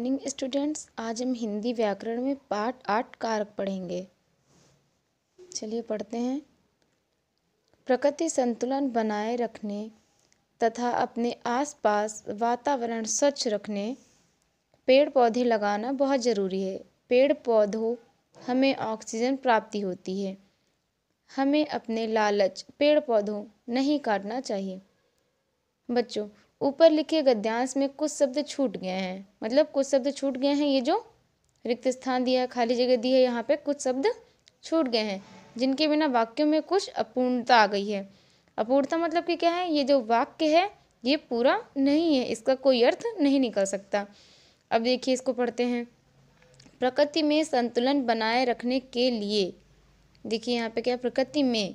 morning students आज हम हिंदी व्याकरण में पार्ट आठ कारक पढ़ेंगे चलिए पढ़ते हैं प्रकृति संतुलन बनाए रखने तथा अपने आसपास वातावरण स्वच्छ रखने पेड़ पौधे लगाना बहुत ज़रूरी है पेड़ पौधों हमें ऑक्सीजन प्राप्ति होती है हमें अपने लालच पेड़ पौधों नहीं काटना चाहिए बच्चों ऊपर लिखे गद्यांश में कुछ शब्द छूट गए हैं मतलब कुछ शब्द छूट गए हैं ये जो रिक्त स्थान दिया है खाली जगह दी है यहाँ पे कुछ शब्द छूट गए हैं जिनके बिना वाक्यों में कुछ अपूर्णता आ गई है अपूर्णता मतलब कि क्या है ये जो वाक्य है ये पूरा नहीं है इसका कोई अर्थ नहीं निकल सकता अब देखिए इसको पढ़ते हैं प्रकृति में संतुलन बनाए रखने के लिए देखिए यहाँ पे क्या प्रकृति में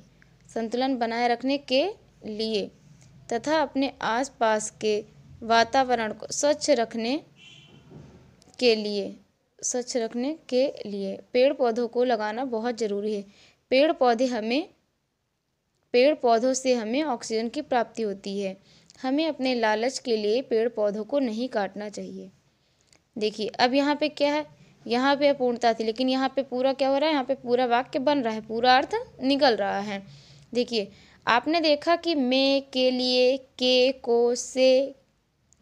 संतुलन बनाए रखने के लिए तथा अपने आसपास के वातावरण को स्वच्छ रखने के लिए स्वच्छ रखने के लिए पेड़ पौधों को लगाना बहुत ज़रूरी है पेड़ पौधे हमें पेड़ पौधों से हमें ऑक्सीजन की प्राप्ति होती है हमें अपने लालच के लिए पेड़ पौधों को नहीं काटना चाहिए देखिए अब यहाँ पे क्या है यहाँ पे अपूर्णता थी लेकिन यहाँ पे पूरा क्या हो रहा है यहाँ पे पूरा वाक्य बन रहा है पूरा अर्थ निकल रहा है देखिए आपने देखा कि मैं के लिए के को से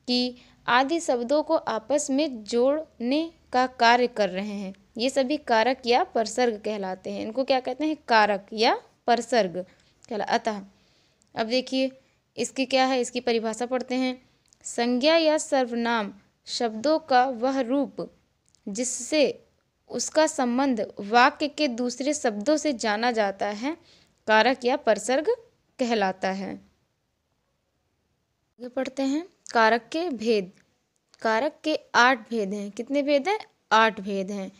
की आदि शब्दों को आपस में जोड़ने का कार्य कर रहे हैं ये सभी कारक या परसर्ग कहलाते हैं इनको क्या कहते हैं कारक या परसर्ग कहला अतः अब देखिए इसकी क्या है इसकी परिभाषा पढ़ते हैं संज्ञा या सर्वनाम शब्दों का वह रूप जिससे उसका संबंध वाक्य के दूसरे शब्दों से जाना जाता है कारक या परसर्ग कहलाता है आगे पढ़ते हैं कारक के भेद कारक के आठ भेद हैं कितने भेद हैं आठ भेद हैं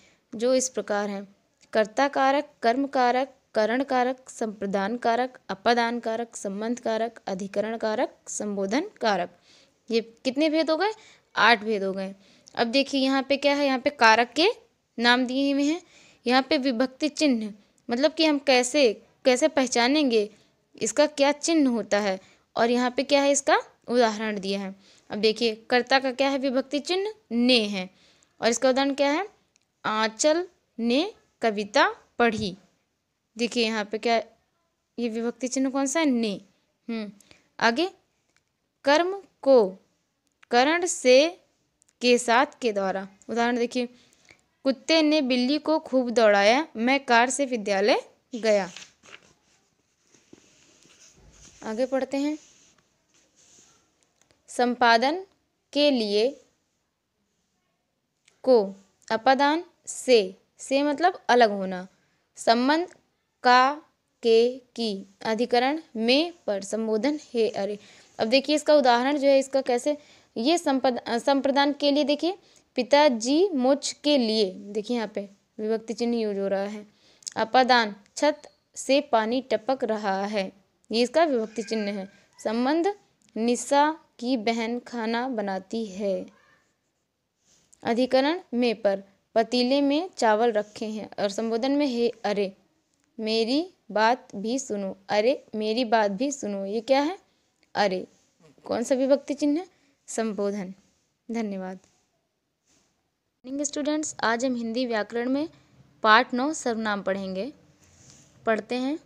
जो इस प्रकार हैं कर्ता कारक कर्म कारक करण कारक संप्रदान कारक अपदान कारक संबंध कारक अधिकरण कारक संबोधन कारक ये कितने भेद हो गए आठ भेद हो गए अब देखिए यहाँ पे क्या है यहाँ पे कारक के नाम दिए हुए हैं यहाँ पे विभक्ति चिन्ह मतलब कि हम कैसे कैसे पहचानेंगे इसका क्या चिन्ह होता है और यहाँ पे क्या है इसका उदाहरण दिया है अब देखिए कर्ता का क्या है विभक्ति चिन्ह ने है और इसका उदाहरण क्या है आंचल ने कविता पढ़ी देखिए यहाँ पे क्या ये विभक्ति चिन्ह कौन सा है ने हम्म आगे कर्म को करण से के साथ के द्वारा उदाहरण देखिए कुत्ते ने बिल्ली को खूब दौड़ाया मैं कार से विद्यालय गया आगे पढ़ते हैं संपादन के लिए को अपादान से से मतलब अलग होना संबंध का के की अधिकरण में पर संबोधन है अरे अब देखिए इसका उदाहरण जो है इसका कैसे ये संपद संप्रदान के लिए देखिए पिताजी मोक्ष के लिए देखिए यहाँ पे विभक्ति चिन्ह यूज हो रहा है अपादान छत से पानी टपक रहा है ये इसका विभक्ति चिन्ह है संबंध निशा की बहन खाना बनाती है अधिकरण में पर पतीले में चावल रखे हैं और संबोधन में हे अरे मेरी बात भी सुनो अरे मेरी बात भी सुनो ये क्या है अरे कौन सा विभक्ति चिन्ह है संबोधन धन्यवाद स्टूडेंट्स आज हम हिंदी व्याकरण में पाठ नौ सर्वनाम पढ़ेंगे पढ़ते हैं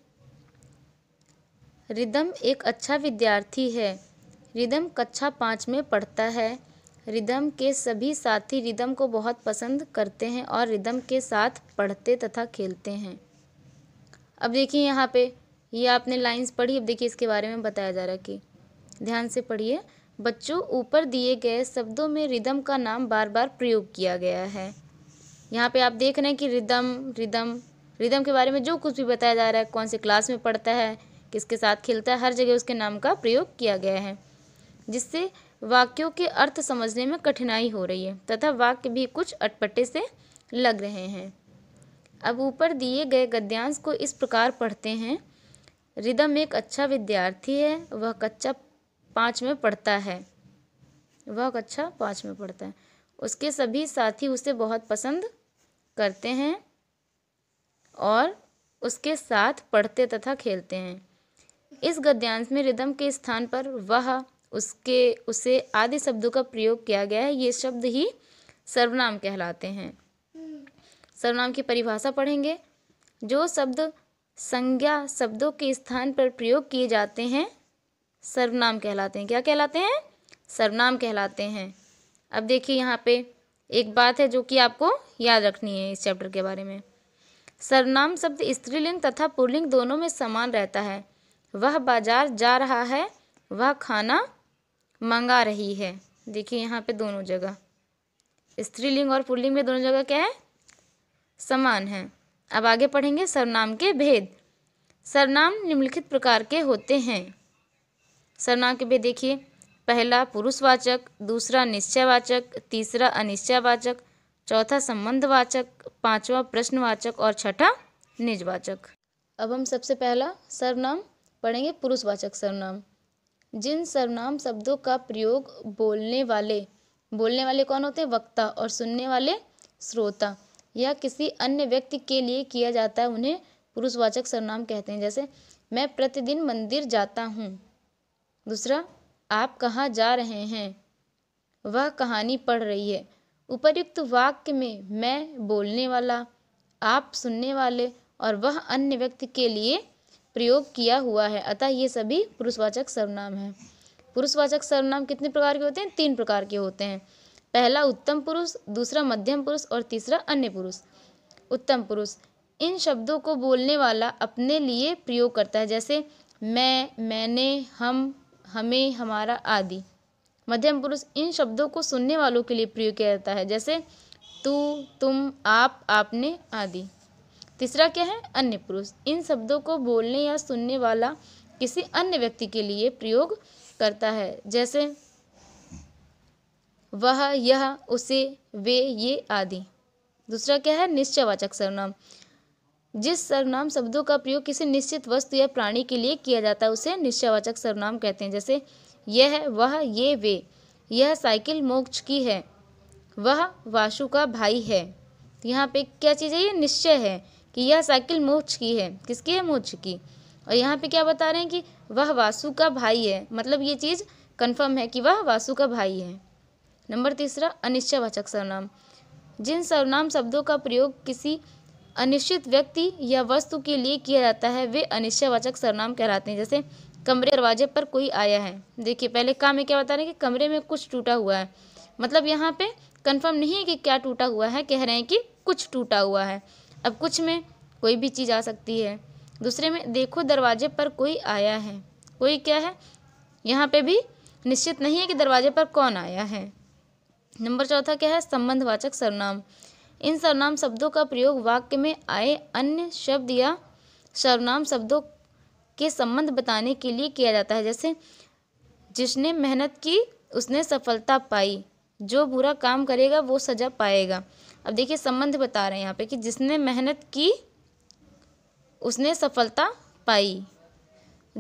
रिदम एक अच्छा विद्यार्थी है रिदम कक्षा पाँच में पढ़ता है रिदम के सभी साथी रिदम को बहुत पसंद करते हैं और रिदम के साथ पढ़ते तथा खेलते हैं अब देखिए यहाँ पे ये आपने लाइंस पढ़ी अब देखिए इसके बारे में बताया जा रहा है कि ध्यान से पढ़िए बच्चों ऊपर दिए गए शब्दों में रिदम का नाम बार बार प्रयोग किया गया है यहाँ पे आप देख रहे हैं कि रिदम रिदम रिदम के बारे में जो कुछ भी बताया जा रहा है कौन से क्लास में पढ़ता है किसके साथ खेलता है हर जगह उसके नाम का प्रयोग किया गया है जिससे वाक्यों के अर्थ समझने में कठिनाई हो रही है तथा वाक्य भी कुछ अटपटे से लग रहे हैं अब ऊपर दिए गए गद्यांश को इस प्रकार पढ़ते हैं रिदम एक अच्छा विद्यार्थी है वह कक्षा पाँच में पढ़ता है वह कक्षा पाँच में पढ़ता है उसके सभी साथी उसे बहुत पसंद करते हैं और उसके साथ पढ़ते तथा खेलते हैं इस गद्यांश में रिदम के स्थान पर वह उसके उसे आदि शब्दों का प्रयोग किया गया है ये शब्द ही सर्वनाम कहलाते हैं सर्वनाम की परिभाषा पढ़ेंगे जो शब्द संज्ञा शब्दों के स्थान पर प्रयोग किए जाते हैं सर्वनाम कहलाते हैं क्या कहलाते हैं सर्वनाम कहलाते हैं अब देखिए यहाँ पे एक बात है जो कि आपको याद रखनी है इस चैप्टर के बारे में सर्वनाम शब्द स्त्रीलिंग तथा पुल्लिंग दोनों में समान रहता है वह बाजार जा रहा है वह खाना मंगा रही है देखिए यहाँ पे दोनों जगह स्त्रीलिंग और पुल्लिंग में दोनों जगह क्या है समान है अब आगे पढ़ेंगे सर्वनाम के भेद सर्वनाम निम्नलिखित प्रकार के होते हैं सर्वनाम के भेद देखिए पहला पुरुषवाचक दूसरा निश्चयवाचक तीसरा अनिश्चयवाचक चौथा संबंधवाचक पांचवा प्रश्नवाचक और छठा निजवाचक अब हम सबसे पहला सर्वनाम पढ़ेंगे पुरुषवाचक सर्वनाम जिन सर्वनाम शब्दों का प्रयोग बोलने वाले बोलने वाले कौन होते हैं वक्ता और सुनने वाले श्रोता या किसी अन्य व्यक्ति के लिए किया जाता है उन्हें पुरुषवाचक सर्वनाम कहते हैं जैसे मैं प्रतिदिन मंदिर जाता हूँ दूसरा आप कहाँ जा रहे हैं वह कहानी पढ़ रही है उपर्युक्त वाक्य में मैं बोलने वाला आप सुनने वाले और वह अन्य व्यक्ति के लिए प्रयोग किया हुआ है अतः ये सभी पुरुषवाचक सर्वनाम हैं पुरुषवाचक सर्वनाम कितने प्रकार के होते हैं तीन प्रकार के होते हैं पहला उत्तम पुरुष दूसरा मध्यम पुरुष और तीसरा अन्य पुरुष उत्तम पुरुष इन शब्दों को बोलने वाला अपने लिए प्रयोग करता है जैसे मैं मैंने हम हमें हमारा आदि मध्यम पुरुष इन शब्दों को सुनने वालों के लिए प्रयोग किया जाता है जैसे तू तुम आप आपने आदि तीसरा क्या है अन्य पुरुष इन शब्दों को बोलने या सुनने वाला किसी अन्य व्यक्ति के लिए प्रयोग करता है जैसे वह यह उसे वे ये आदि दूसरा क्या है निश्चयवाचक सर्वनाम जिस सर्वनाम शब्दों का प्रयोग किसी निश्चित वस्तु या प्राणी के लिए किया जाता है उसे निश्चयवाचक सर्वनाम कहते हैं जैसे यह वह ये वे यह साइकिल मोक्ष की है वह वासु का भाई है यहाँ पे क्या चीज़ है ये निश्चय है कि यह साइकिल मोक्ष की है किसकी है मोक्ष की और यहाँ पे क्या बता रहे हैं कि वह वासु का भाई है मतलब ये चीज़ कन्फर्म है कि वह वासु का भाई है नंबर तीसरा अनिश्चयवाचक सर्वनाम जिन सर्वनाम शब्दों का प्रयोग किसी अनिश्चित व्यक्ति या वस्तु के लिए किया जाता है वे अनिश्चयवाचक सर्वनाम कहलाते हैं जैसे कमरे दरवाजे पर कोई आया है देखिए पहले काम में क्या बता रहे हैं कि कमरे में कुछ टूटा हुआ है मतलब यहाँ पे कंफर्म नहीं है कि क्या टूटा हुआ है कह रहे हैं कि कुछ टूटा हुआ है अब कुछ में कोई भी चीज़ आ सकती है दूसरे में देखो दरवाजे पर कोई आया है कोई क्या है यहाँ पे भी निश्चित नहीं है कि दरवाजे पर कौन आया है नंबर चौथा क्या है संबंधवाचक सरनाम इन सरनाम शब्दों का प्रयोग वाक्य में आए अन्य शब्द या सरनाम शब्दों के संबंध बताने के लिए किया जाता है जैसे जिसने मेहनत की उसने सफलता पाई जो बुरा काम करेगा वो सजा पाएगा अब देखिए संबंध बता रहे हैं यहाँ पे कि जिसने मेहनत की उसने सफलता पाई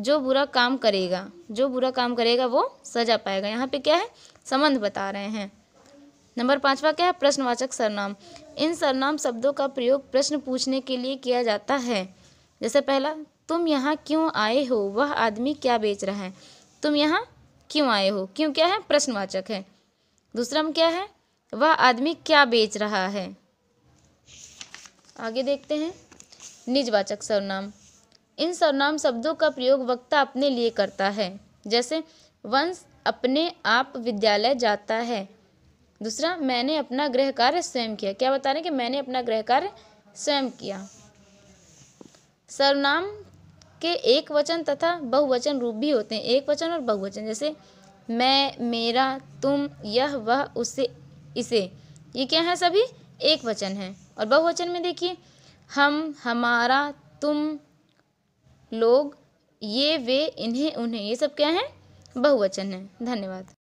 जो बुरा काम करेगा जो बुरा काम करेगा वो सजा पाएगा यहाँ पे क्या है संबंध बता रहे हैं नंबर पाँचवा क्या है प्रश्नवाचक सरनाम इन सरनाम शब्दों का प्रयोग प्रश्न पूछने के लिए किया जाता है जैसे पहला तुम यहाँ क्यों आए हो वह आदमी क्या बेच रहा है तुम यहाँ क्यों आए हो क्यों क्या है प्रश्नवाचक है दूसरा में क्या है वह आदमी क्या बेच रहा है आगे देखते हैं निजवाचक सर्वनाम इन सर्वनाम शब्दों का प्रयोग वक्ता अपने लिए करता है जैसे वंश अपने आप विद्यालय जाता है दूसरा मैंने अपना गृह कार्य स्वयं किया क्या बता रहे हैं कि मैंने अपना गृह कार्य स्वयं किया सर्वनाम के एक वचन तथा बहुवचन रूप भी होते हैं एक वचन और बहुवचन जैसे मैं मेरा तुम यह वह उसे इसे ये क्या है सभी एक वचन है और बहुवचन में देखिए हम हमारा तुम लोग ये वे इन्हें उन्हें ये सब क्या है बहुवचन है धन्यवाद